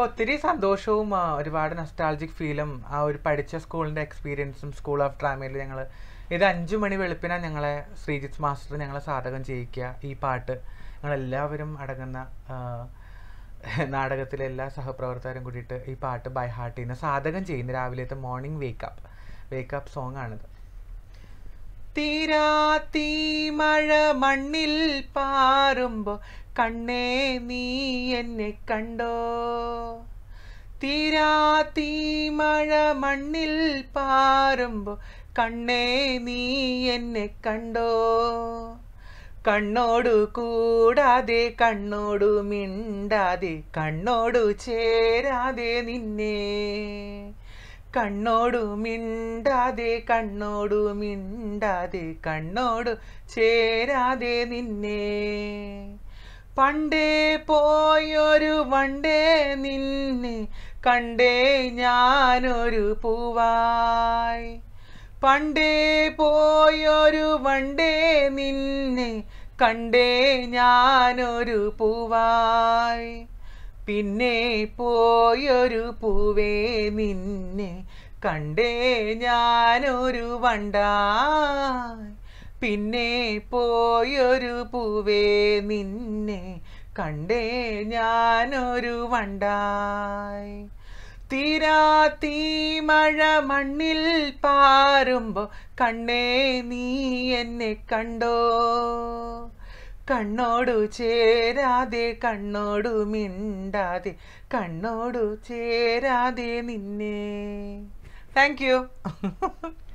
അപ്പോൾ ഒത്തിരി സന്തോഷവും ഒരുപാട് നസ്റ്റാൾജിക് ഫീലും ആ ഒരു പഠിച്ച സ്കൂളിൻ്റെ എക്സ്പീരിയൻസും സ്കൂൾ ഓഫ് ഡ്രാമയിൽ ഞങ്ങൾ ഇത് അഞ്ചു മണി വെളുപ്പിന ഞങ്ങളെ ശ്രീജിത്ത് മാസ്റ്റർ ഞങ്ങളെ സാധകം ചെയ്യിക്കുക ഈ പാട്ട് ഞങ്ങളെല്ലാവരും അടങ്ങുന്ന നാടകത്തിലെ എല്ലാ സഹപ്രവർത്തകരും കൂടിയിട്ട് ഈ പാട്ട് ബൈ ഹാർട്ട് ചെയ്യുന്ന സാധകം ചെയ്യുന്ന രാവിലത്തെ മോർണിംഗ് വേക്കപ്പ് വേക്കപ്പ് സോങ് ആണിത് തീരാത്തീ മഴ മണ്ണിൽ പാറുമ്പോ കണ്ണേ നീ എന്നെ കണ്ടോ തീരാത്തീ മഴ മണ്ണിൽ പാറുമ്പോ കണ്ണേ നീ എന്നെ കണ്ടോ കണ്ണോടു കൂടാതെ കണ്ണോടു മിണ്ടാതെ കണ്ണോടു ചേരാതെ നിന്നേ കണ്ണോടു മിണ്ടാതെ കണ്ണോടു മിണ്ടാതെ കണ്ണോടു ചേരാതെ നിന്നെ പണ്ടേ പോയൊരു വണ്ടേ നിന്നെ കണ്ടേ ഞാനൊരു പൂവായി പണ്ടേ പോയൊരു വണ്ടേ നിന്നെ കണ്ടേ ഞാനൊരു പൂവായി പിന്നെ പോയൊരു പൂവേ നിന്നെ കണ്ടേ ഞാനൊരു വണ്ടായി പിന്നെ പോയൊരു പൂവേ നിന്നെ കണ്ടേ ഞാനൊരു വണ്ടായി തീ മഴ മണ്ണിൽ പാറുമ്പോ കണ്ണേ നീ എന്നെ കണ്ടോ കണ്ണോടു ചേരാതെ കണ്ണോടു മിണ്ടാതെ കണ്ണോടു ചേരാതെ നിന്നെ താങ്ക് യു